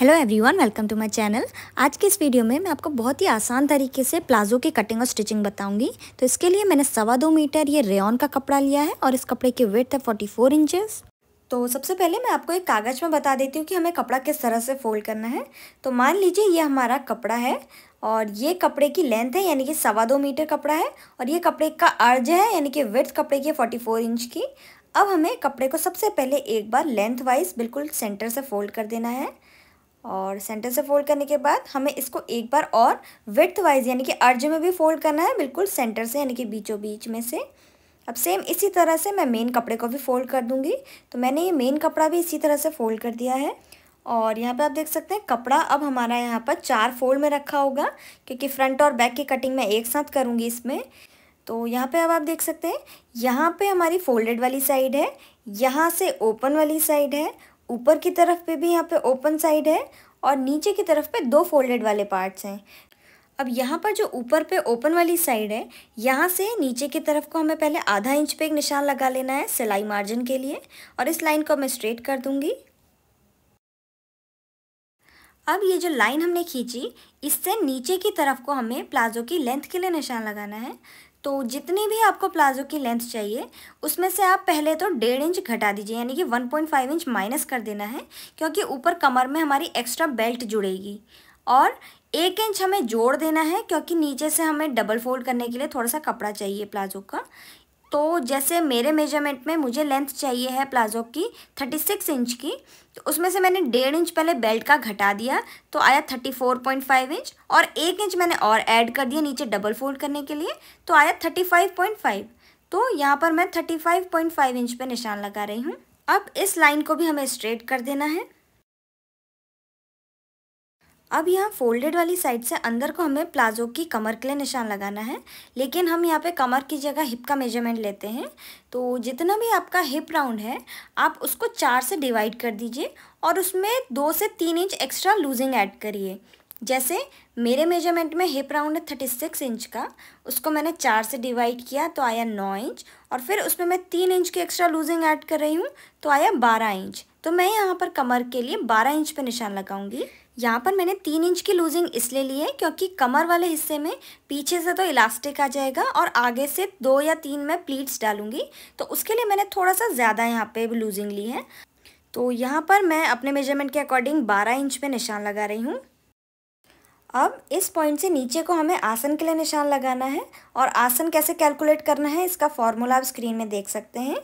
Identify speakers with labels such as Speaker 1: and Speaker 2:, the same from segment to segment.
Speaker 1: hello everyone welcome to my channel आज के इस वीडियो में मैं आपको बहुत ही आसान तरीके से प्लाजो की कटिंग और स्टिचिंग बताऊंगी तो इसके लिए मैंने सवा दो मीटर ये रेन का कपड़ा लिया है और इस कपड़े की वेट है फोर्टी फोर इंचेस तो सबसे पहले मैं आपको एक कागज़ में बता देती हूँ कि हमें कपड़ा किस तरह से फोल्ड करना है तो मान लीजिए ये हमारा कपड़ा है और ये कपड़े की लेंथ है यानी कि सवा दो मीटर कपड़ा है और ये कपड़े का अर्ज है यानी कि वेथ कपड़े की फोर्टी फोर इंच की अब हमें कपड़े को सबसे पहले एक बार लेंथ वाइज बिल्कुल सेंटर से फोल्ड कर देना है और सेंटर से फोल्ड करने के बाद हमें इसको एक बार और विथ वाइज यानी कि अर्ज में भी फोल्ड करना है बिल्कुल सेंटर से यानी कि बीचों बीच में से अब सेम इसी तरह से मैं मेन कपड़े को भी फोल्ड कर दूंगी तो मैंने ये मेन कपड़ा भी इसी तरह से फोल्ड कर दिया है और यहाँ पे आप देख सकते हैं कपड़ा अब हमारा यहाँ पर चार फोल्ड में रखा होगा क्योंकि फ्रंट और बैक की कटिंग मैं एक साथ करूँगी इसमें तो यहाँ पे अब आप देख सकते हैं यहाँ पे हमारी फोल्डेड वाली साइड है यहाँ से ओपन वाली साइड है ऊपर की तरफ पे भी यहाँ पे ओपन साइड है और नीचे की तरफ पे दो फोल्डेड वाले पार्ट्स हैं अब यहाँ पर जो ऊपर पे ओपन वाली साइड है यहाँ से नीचे की तरफ को हमें पहले आधा इंच पे एक निशान लगा लेना है सिलाई मार्जिन के लिए और इस लाइन को मैं स्ट्रेट कर दूँगी अब ये जो लाइन हमने खींची इससे नीचे की तरफ को हमें प्लाजो की लेंथ के लिए निशान लगाना है तो जितनी भी आपको प्लाजो की लेंथ चाहिए उसमें से आप पहले तो डेढ़ इंच घटा दीजिए यानी कि 1.5 इंच माइनस कर देना है क्योंकि ऊपर कमर में हमारी एक्स्ट्रा बेल्ट जुड़ेगी और एक इंच हमें जोड़ देना है क्योंकि नीचे से हमें डबल फोल्ड करने के लिए थोड़ा सा कपड़ा चाहिए प्लाजो का तो जैसे मेरे मेजरमेंट में मुझे लेंथ चाहिए है प्लाजो की थर्टी सिक्स इंच की तो उसमें से मैंने डेढ़ इंच पहले बेल्ट का घटा दिया तो आया thirty four point five inch और एक इंच मैंने और ऐड कर दिया नीचे डबल फोल्ड करने के लिए तो आया थर्टी फाइव पॉइंट फाइव तो यहाँ पर मैं thirty five point five inch पर निशान लगा रही हूँ अब इस लाइन को भी हमें स्ट्रेट कर देना है अब यहाँ फोल्डेड वाली साइड से अंदर को हमें प्लाजो की कमर के लिए निशान लगाना है लेकिन हम यहाँ पे कमर की जगह हिप का मेजरमेंट लेते हैं तो जितना भी आपका हिप राउंड है आप उसको चार से डिवाइड कर दीजिए और उसमें दो से तीन इंच एक्स्ट्रा लूजिंग ऐड करिए जैसे मेरे मेजरमेंट में हिप राउंड है थर्टी सिक्स इंच का उसको मैंने चार से डिवाइड किया तो आया नौ इंच और फिर उसमें मैं तीन इंच की एक्स्ट्रा लूजिंग ऐड कर रही हूँ तो आया बारह इंच तो मैं यहाँ पर कमर के लिए बारह इंच पे निशान लगाऊंगी यहाँ पर मैंने तीन इंच की लूजिंग इसलिए ली है क्योंकि कमर वाले हिस्से में पीछे से तो इलास्टिक आ जाएगा और आगे से दो या तीन मैं प्लीट्स डालूंगी तो उसके लिए मैंने थोड़ा सा ज़्यादा यहाँ पे लूजिंग ली है तो यहाँ पर मैं अपने मेजरमेंट के अकॉर्डिंग बारह इंच पे निशान लगा रही हूँ अब इस पॉइंट से नीचे को हमें आसन के लिए निशान लगाना है और आसन कैसे कैलकुलेट करना है इसका फॉर्मूला आप स्क्रीन में देख सकते हैं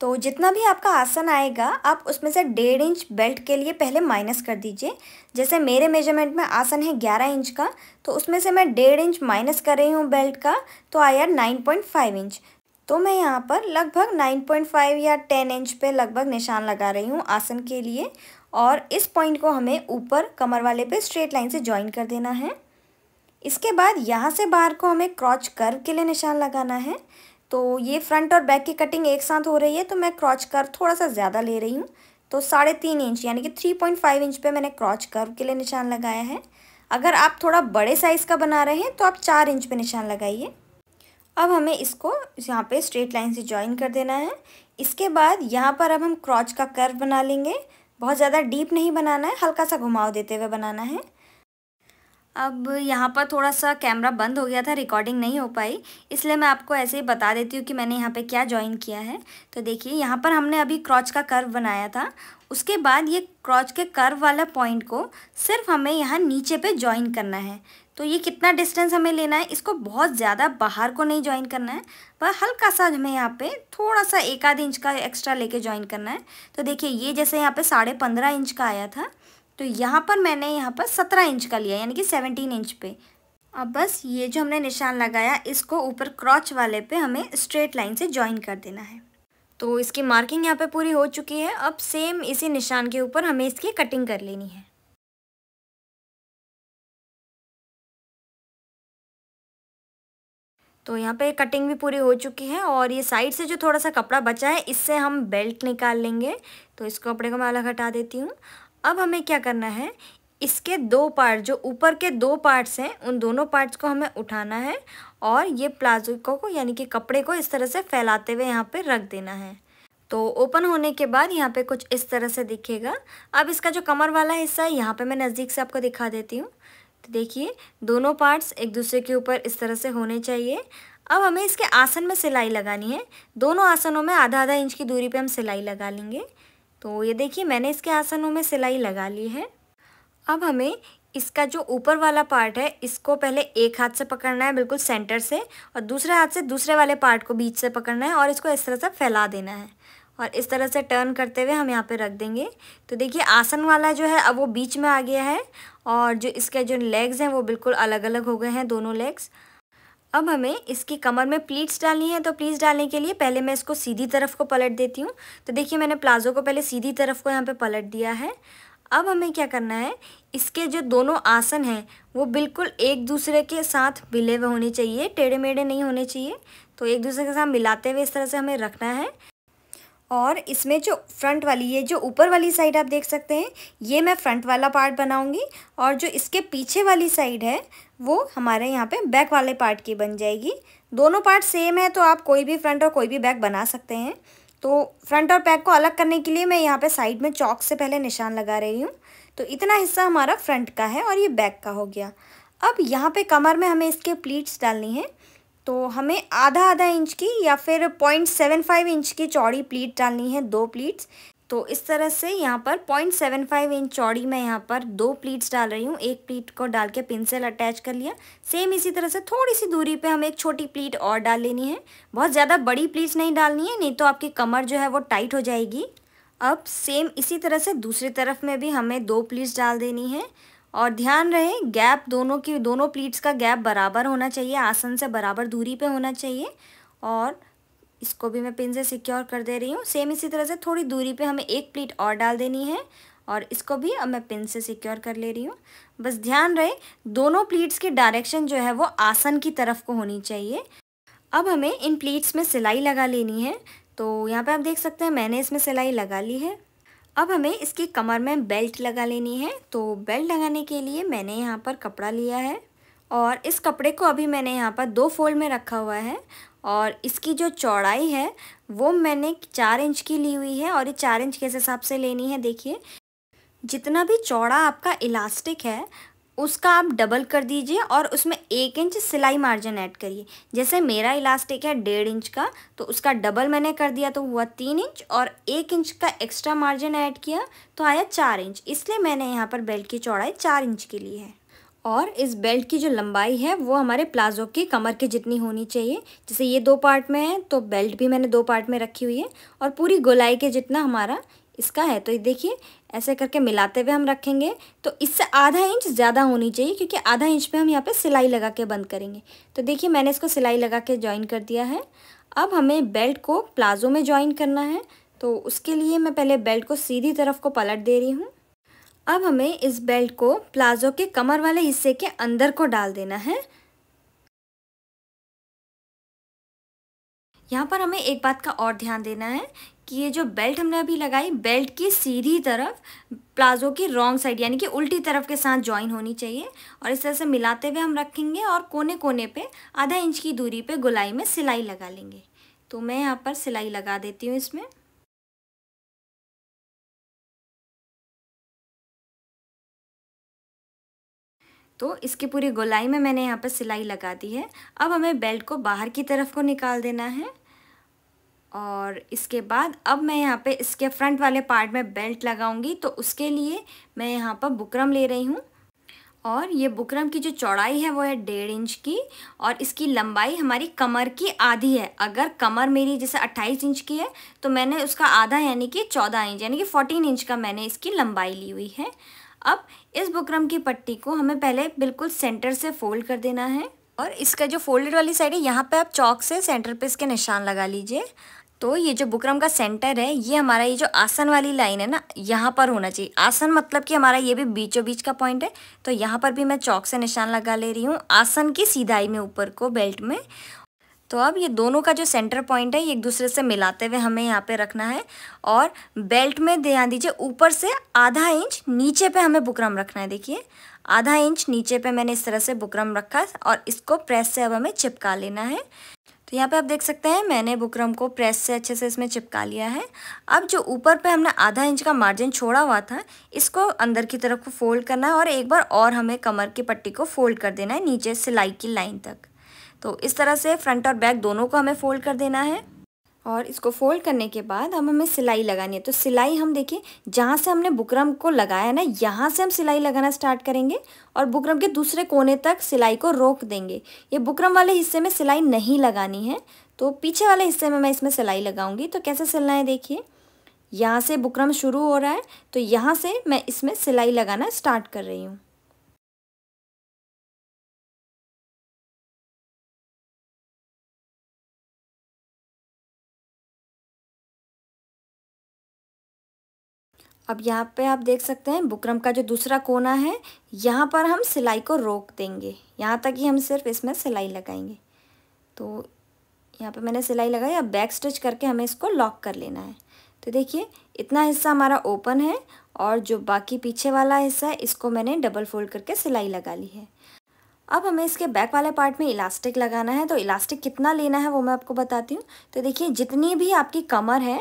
Speaker 1: तो जितना भी आपका आसन आएगा आप उसमें से डेढ़ इंच बेल्ट के लिए पहले माइनस कर दीजिए जैसे मेरे मेजरमेंट में आसन है ग्यारह इंच का तो उसमें से मैं डेढ़ इंच माइनस कर रही हूँ बेल्ट का तो आया नाइन पॉइंट फाइव इंच तो मैं यहाँ पर लगभग नाइन पॉइंट फाइव या टेन इंच पे लगभग निशान लगा रही हूँ आसन के लिए और इस पॉइंट को हमें ऊपर कमर वाले पे स्ट्रेट लाइन से ज्वाइन कर देना है इसके बाद यहाँ से बाहर को हमें क्रॉच कर्व के लिए निशान लगाना है तो ये फ्रंट और बैक की कटिंग एक साथ हो रही है तो मैं क्रॉच कर थोड़ा सा ज़्यादा ले रही हूँ तो साढ़े तीन इंच यानी कि थ्री पॉइंट फाइव इंच पे मैंने क्रॉच कर्व के लिए निशान लगाया है अगर आप थोड़ा बड़े साइज़ का बना रहे हैं तो आप चार इंच पे निशान लगाइए अब हमें इसको यहाँ पे स्ट्रेट लाइन से ज्वाइन कर देना है इसके बाद यहाँ पर अब हम क्रॉच का कर्व बना लेंगे बहुत ज़्यादा डीप नहीं बनाना है हल्का सा घुमाव देते हुए बनाना है अब यहाँ पर थोड़ा सा कैमरा बंद हो गया था रिकॉर्डिंग नहीं हो पाई इसलिए मैं आपको ऐसे ही बता देती हूँ कि मैंने यहाँ पे क्या ज्वाइन किया है तो देखिए यहाँ पर हमने अभी क्रॉच का कर्व बनाया था उसके बाद ये क्रॉच के कर्व वाला पॉइंट को सिर्फ हमें यहाँ नीचे पे ज्वाइन करना है तो ये कितना डिस्टेंस हमें लेना है इसको बहुत ज़्यादा बाहर को नहीं ज्वाइन करना है पर हल्का सा हमें यहाँ पे थोड़ा सा एक आध इंच का एक्स्ट्रा लेके ज्वाइन करना है तो देखिए ये जैसे यहाँ पे साढ़े पंद्रह इंच का आया था तो यहाँ पर मैंने यहाँ पर सत्रह इंच का लिया यानी कि सेवनटीन इंच पे अब बस ये जो हमने निशान लगाया इसको ऊपर क्रॉच वाले पे हमें स्ट्रेट लाइन से ज्वाइन कर देना है तो इसकी मार्किंग यहाँ पे पूरी हो चुकी है अब सेम इसी निशान के ऊपर हमें इसकी कटिंग कर लेनी है तो यहाँ पे कटिंग भी पूरी हो चुकी है और ये साइड से जो थोड़ा सा कपड़ा बचा है इससे हम बेल्ट निकाल लेंगे तो इस कपड़े को मैं अलग हटा देती हूँ अब हमें क्या करना है इसके दो पार्ट जो ऊपर के दो पार्ट्स हैं उन दोनों पार्ट्स को हमें उठाना है और ये प्लाजो को यानी कि कपड़े को इस तरह से फैलाते हुए यहाँ पर रख देना है तो ओपन होने के बाद यहाँ पे कुछ इस तरह से दिखेगा अब इसका जो कमर वाला हिस्सा है यहाँ पे मैं नज़दीक से आपको दिखा देती हूँ तो देखिए दोनों पार्ट्स एक दूसरे के ऊपर इस तरह से होने चाहिए अब हमें इसके आसन में सिलाई लगानी है दोनों आसनों में आधा आधा इंच की दूरी पे हम सिलाई लगा लेंगे तो ये देखिए मैंने इसके आसनों में सिलाई लगा ली है अब हमें इसका जो ऊपर वाला पार्ट है इसको पहले एक हाथ से पकड़ना है बिल्कुल सेंटर से और दूसरे हाथ से दूसरे वाले पार्ट को बीच से पकड़ना है और इसको इस तरह से फैला देना है और इस तरह से टर्न करते हुए हम यहाँ पे रख देंगे तो देखिए आसन वाला जो है अब वो बीच में आ गया है और जो इसके जो लेग्स हैं वो बिल्कुल अलग अलग हो गए हैं दोनों लेग्स अब हमें इसकी कमर में प्लीट्स डालनी है तो प्लीट्स डालने के लिए पहले मैं इसको सीधी तरफ को पलट देती हूँ तो देखिए मैंने प्लाजो को पहले सीधी तरफ को यहाँ पे पलट दिया है अब हमें क्या करना है इसके जो दोनों आसन हैं वो बिल्कुल एक दूसरे के साथ मिले हुए होने चाहिए टेढ़े मेढ़े नहीं होने चाहिए तो एक दूसरे के साथ मिलाते हुए इस तरह से हमें रखना है और इसमें जो फ्रंट वाली ये जो ऊपर वाली साइड आप देख सकते हैं ये मैं फ्रंट वाला पार्ट बनाऊंगी और जो इसके पीछे वाली साइड है वो हमारे यहाँ पे बैक वाले पार्ट की बन जाएगी दोनों पार्ट सेम है तो आप कोई भी फ्रंट और कोई भी बैक बना सकते हैं तो फ्रंट और बैक को अलग करने के लिए मैं यहाँ पर साइड में चौक से पहले निशान लगा रही हूँ तो इतना हिस्सा हमारा फ्रंट का है और ये बैक का हो गया अब यहाँ पर कमर में हमें इसके प्लीट्स डालनी है तो हमें आधा आधा इंच की या फिर पॉइंट सेवन फाइव इंच की चौड़ी प्लीट डालनी है दो प्लीट्स तो इस तरह से यहाँ पर पॉइंट सेवन फाइव इंच चौड़ी मैं यहाँ पर दो प्लीट्स डाल रही हूँ एक प्लीट को डाल के पिंसिल अटैच कर लिया सेम इसी तरह से थोड़ी सी दूरी पे हमें एक छोटी प्लीट और डाल लेनी है बहुत ज़्यादा बड़ी प्लीट्स नहीं डालनी है नहीं तो आपकी कमर जो है वो टाइट हो जाएगी अब सेम इसी तरह से दूसरी तरफ में भी हमें दो प्लीट्स डाल देनी है और ध्यान रहे गैप दोनों की दोनों प्लीट्स का गैप बराबर होना चाहिए आसन से बराबर दूरी पे होना चाहिए और इसको भी मैं पिन से सिक्योर कर दे रही हूँ सेम इसी तरह से थोड़ी दूरी पे हमें एक प्लीट और डाल देनी है और इसको भी अब मैं पिन से सिक्योर कर ले रही हूँ बस ध्यान रहे दोनों प्लीट्स की डायरेक्शन जो है वो आसन की तरफ को होनी चाहिए अब हमें इन प्लीट्स में सिलाई लगा लेनी है तो यहाँ पे आप देख सकते हैं मैंने इसमें सिलाई लगा ली है अब हमें इसकी कमर में बेल्ट लगा लेनी है तो बेल्ट लगाने के लिए मैंने यहाँ पर कपड़ा लिया है और इस कपड़े को अभी मैंने यहाँ पर दो फोल्ड में रखा हुआ है और इसकी जो चौड़ाई है वो मैंने चार इंच की ली हुई है और ये चार इंच किस हिसाब से लेनी है देखिए जितना भी चौड़ा आपका इलास्टिक है उसका आप डबल कर दीजिए और उसमें एक इंच सिलाई मार्जिन ऐड करिए जैसे मेरा इलास्टिक है डेढ़ इंच का तो उसका डबल मैंने कर दिया तो हुआ तीन इंच और एक इंच का एक्स्ट्रा मार्जिन ऐड किया तो आया चार इंच इसलिए मैंने यहाँ पर बेल्ट की चौड़ाई चार इंच के लिए है और इस बेल्ट की जो लंबाई है वो हमारे प्लाजो की कमर के जितनी होनी चाहिए जैसे ये दो पार्ट में है तो बेल्ट भी मैंने दो पार्ट में रखी हुई है और पूरी गोलाई के जितना हमारा इसका है तो देखिए ऐसे करके मिलाते हुए हम रखेंगे तो इससे आधा इंच ज़्यादा होनी चाहिए क्योंकि आधा इंच पे हम यहाँ पे सिलाई लगा के बंद करेंगे तो देखिए मैंने इसको सिलाई लगा के ज्वाइन कर दिया है अब हमें बेल्ट को प्लाजो में ज्वाइन करना है तो उसके लिए मैं पहले बेल्ट को सीधी तरफ को पलट दे रही हूँ अब हमें इस बेल्ट को प्लाजो के कमर वाले हिस्से के अंदर को डाल देना है यहाँ पर हमें एक बात का और ध्यान देना है कि ये जो बेल्ट हमने अभी लगाई बेल्ट की सीधी तरफ प्लाजो की रॉन्ग साइड यानी कि उल्टी तरफ के साथ ज्वाइन होनी चाहिए और इस तरह से मिलाते हुए हम रखेंगे और कोने कोने पे आधा इंच की दूरी पे गोलाई में सिलाई लगा लेंगे तो मैं यहाँ पर सिलाई लगा देती हूँ इसमें तो इसकी पूरी गोलाई में मैंने यहाँ पर सिलाई लगा दी है अब हमें बेल्ट को बाहर की तरफ को निकाल देना है और इसके बाद अब मैं यहाँ पे इसके फ्रंट वाले पार्ट में बेल्ट लगाऊंगी तो उसके लिए मैं यहाँ पर बुकरम ले रही हूँ और ये बुकरम की जो चौड़ाई है वो है डेढ़ इंच की और इसकी लंबाई हमारी कमर की आधी है अगर कमर मेरी जैसे 28 इंच की है तो मैंने उसका आधा यानी कि 14 इंच यानी कि 14 इंच का मैंने इसकी लंबाई ली हुई है अब इस बुकरम की पट्टी को हमें पहले बिल्कुल सेंटर से फोल्ड कर देना है और इसका जो फोल्डेड वाली साइड है यहाँ पे आप चौक से सेंटर पे इसके निशान लगा लीजिए तो ये जो बुकरम का सेंटर है ये हमारा ये जो आसन वाली लाइन है ना यहाँ पर होना चाहिए आसन मतलब कि हमारा ये भी बीचों बीच का पॉइंट है तो यहाँ पर भी मैं चौक से निशान लगा ले रही हूँ आसन की सीधाई में ऊपर को बेल्ट में तो अब ये दोनों का जो सेंटर पॉइंट है ये एक दूसरे से मिलाते हुए हमें यहाँ पे रखना है और बेल्ट में ध्यान दीजिए ऊपर से आधा इंच नीचे पे हमें बुकरम रखना है देखिए आधा इंच नीचे पे मैंने इस तरह से बुकरम रखा और इसको प्रेस से अब हमें चिपका लेना है तो यहाँ पे आप देख सकते हैं मैंने बुकरम को प्रेस से अच्छे से इसमें चिपका लिया है अब जो ऊपर पे हमने आधा इंच का मार्जिन छोड़ा हुआ था इसको अंदर की तरफ को फोल्ड करना है और एक बार और हमें कमर की पट्टी को फोल्ड कर देना है नीचे सिलाई की लाइन तक तो इस तरह से फ्रंट और बैक दोनों को हमें फोल्ड कर देना है और इसको फोल्ड करने के बाद हम हमें सिलाई लगानी है तो सिलाई हम देखिए जहाँ से हमने बुकरम को लगाया ना यहाँ से हम सिलाई लगाना स्टार्ट करेंगे और बुकरम के दूसरे कोने तक सिलाई को रोक देंगे ये बुकरम वाले हिस्से में सिलाई नहीं लगानी है तो पीछे वाले हिस्से में मैं इसमें सिलाई लगाऊंगी तो कैसे सिलना है देखिए यहाँ से बुकरम शुरू हो रहा है तो यहाँ से मैं इसमें सिलाई लगाना स्टार्ट कर रही हूँ अब यहाँ पे आप देख सकते हैं बुकरम का जो दूसरा कोना है यहाँ पर हम सिलाई को रोक देंगे यहाँ तक ही हम सिर्फ इसमें सिलाई लगाएंगे तो यहाँ पे मैंने सिलाई लगाई अब बैक स्टिच करके हमें इसको लॉक कर लेना है तो देखिए इतना हिस्सा हमारा ओपन है और जो बाकी पीछे वाला हिस्सा है इसको मैंने डबल फोल्ड करके सिलाई लगा ली है अब हमें इसके बैक वाले पार्ट में इलास्टिक लगाना है तो इलास्टिक कितना लेना है वो मैं आपको बताती हूँ तो देखिए जितनी भी आपकी कमर है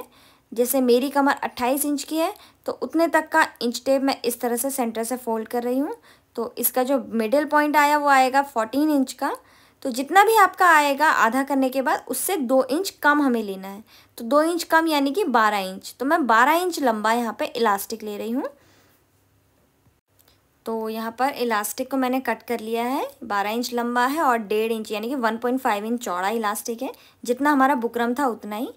Speaker 1: जैसे मेरी कमर 28 इंच की है तो उतने तक का इंच टेप मैं इस तरह से सेंटर से फोल्ड कर रही हूँ तो इसका जो मिडिल पॉइंट आया वो आएगा 14 इंच का तो जितना भी आपका आएगा आधा करने के बाद उससे दो इंच कम हमें लेना है तो दो इंच कम यानी कि बारह इंच तो मैं बारह इंच लंबा यहाँ पे इलास्टिक ले रही हूँ तो यहाँ पर इलास्टिक को मैंने कट कर लिया है बारह इंच लंबा है और डेढ़ इंच यानी कि वन पॉइंट फाइव इंच चौड़ा इलास्टिक है जितना हमारा बुकरम था उतना ही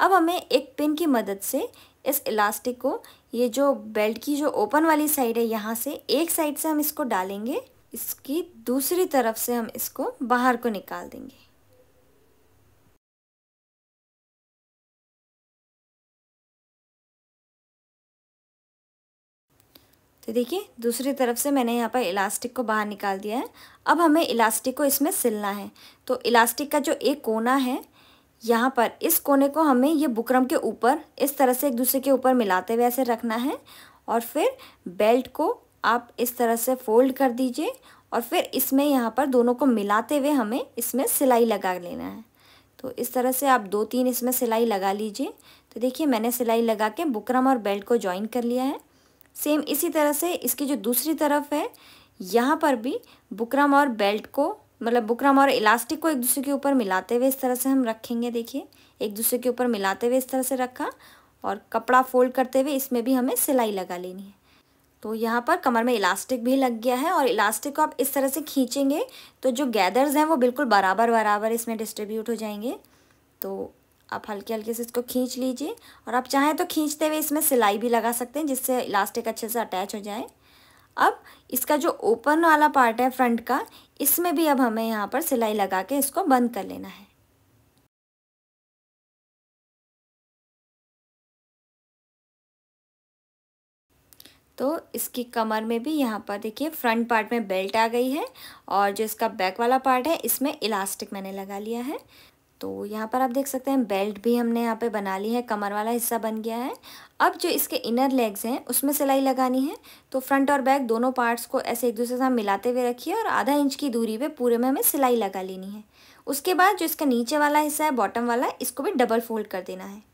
Speaker 1: अब हमें एक पिन की मदद से इस इलास्टिक को ये जो बेल्ट की जो ओपन वाली साइड है यहाँ से एक साइड से हम इसको डालेंगे इसकी दूसरी तरफ से हम इसको बाहर को निकाल देंगे तो देखिए दूसरी तरफ से मैंने यहाँ पर इलास्टिक को बाहर निकाल दिया है अब हमें इलास्टिक को इसमें सिलना है तो इलास्टिक का जो एक कोना है यहाँ पर इस कोने को हमें ये बुकरम के ऊपर इस तरह से एक दूसरे के ऊपर मिलाते हुए ऐसे रखना है और फिर बेल्ट को आप इस तरह से फोल्ड कर दीजिए और फिर इसमें यहाँ पर दोनों को मिलाते हुए हमें इसमें सिलाई लगा लेना है तो इस तरह से आप दो तीन इसमें सिलाई लगा लीजिए तो देखिए मैंने सिलाई लगा के बुकरम और बेल्ट को ज्वाइन कर लिया है सेम इसी तरह से इसकी जो दूसरी तरफ है यहाँ पर भी बुकरम और बेल्ट को मतलब बुकरम और इलास्टिक को एक दूसरे के ऊपर मिलाते हुए इस तरह से हम रखेंगे देखिए एक दूसरे के ऊपर मिलाते हुए इस तरह से रखा और कपड़ा फोल्ड करते हुए इसमें भी हमें सिलाई लगा लेनी है तो यहाँ पर कमर में इलास्टिक भी लग गया है और इलास्टिक को आप इस तरह से खींचेंगे तो जो गैदर्स हैं वो बिल्कुल बराबर बराबर इसमें डिस्ट्रीब्यूट हो जाएंगे तो आप हल्के हल्के से इसको खींच लीजिए और आप चाहें तो खींचते हुए इसमें सिलाई भी लगा सकते हैं जिससे इलास्टिक अच्छे से अटैच हो जाए अब इसका जो ओपन वाला पार्ट है फ्रंट का इसमें भी अब हमें यहाँ पर सिलाई लगा के इसको बंद कर लेना है तो इसकी कमर में भी यहाँ पर देखिए फ्रंट पार्ट में बेल्ट आ गई है और जो इसका बैक वाला पार्ट है इसमें इलास्टिक मैंने लगा लिया है तो यहाँ पर आप देख सकते हैं बेल्ट भी हमने यहाँ पे बना ली है कमर वाला हिस्सा बन गया है अब जो इसके इनर लेग्स हैं उसमें सिलाई लगानी है तो फ्रंट और बैक दोनों पार्ट्स को ऐसे एक दूसरे से हम मिलाते हुए रखिए और आधा इंच की दूरी पे पूरे में हमें सिलाई लगा लेनी है उसके बाद जो इसका नीचे वाला हिस्सा है बॉटम वाला इसको भी डबल फोल्ड कर देना है